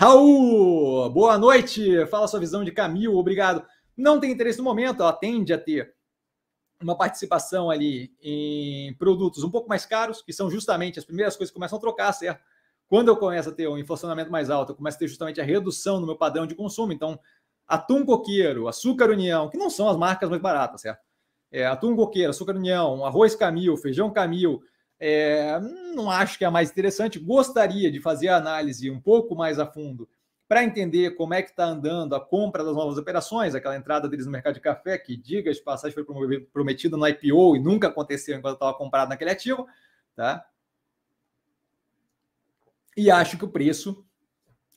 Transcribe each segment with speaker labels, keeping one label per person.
Speaker 1: Raul, boa noite. Fala sua visão de Camil, obrigado. Não tem interesse no momento, ela tende a ter uma participação ali em produtos um pouco mais caros, que são justamente as primeiras coisas que começam a trocar, certo? Quando eu começo a ter um inflacionamento mais alto, eu começo a ter justamente a redução no meu padrão de consumo. Então, atum coqueiro, açúcar união, que não são as marcas mais baratas, certo? É, atum coqueiro, açúcar união, arroz camil, feijão camil, é, não acho que é a mais interessante. Gostaria de fazer a análise um pouco mais a fundo para entender como é que está andando a compra das novas operações, aquela entrada deles no mercado de café, que, diga de passagem, foi prometida no IPO e nunca aconteceu enquanto estava comprado naquele ativo. Tá? E acho que o preço,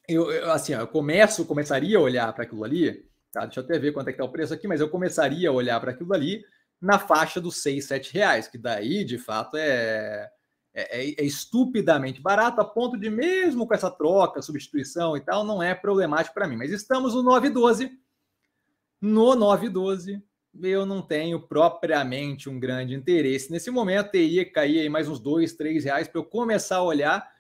Speaker 1: eu, eu assim, eu começo, começaria a olhar para aquilo ali. Tá? Deixa eu até ver quanto é que está o preço aqui, mas eu começaria a olhar para aquilo ali na faixa dos 6, 7 reais, que daí, de fato, é, é, é, é, estupidamente barato, a ponto de mesmo com essa troca, substituição e tal, não é problemático para mim. Mas estamos no 912. No 912, eu não tenho propriamente um grande interesse. Nesse momento, teria que cair aí mais uns dois, três reais para eu começar a olhar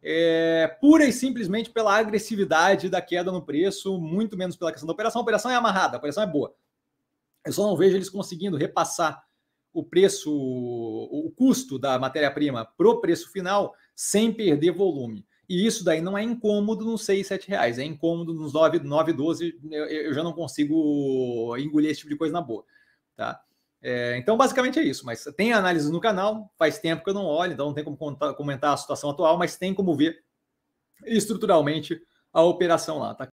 Speaker 1: é, pura e simplesmente pela agressividade da queda no preço, muito menos pela questão da operação. A operação é amarrada, a operação é boa. Eu só não vejo eles conseguindo repassar o preço, o custo da matéria-prima para o preço final sem perder volume. E isso daí não é incômodo nos 6, 7 reais, é incômodo nos 9, 9 12. Eu, eu já não consigo engolir esse tipo de coisa na boa. Tá? É, então, basicamente é isso. Mas tem análise no canal, faz tempo que eu não olho, então não tem como contar, comentar a situação atual, mas tem como ver estruturalmente a operação lá. Tá?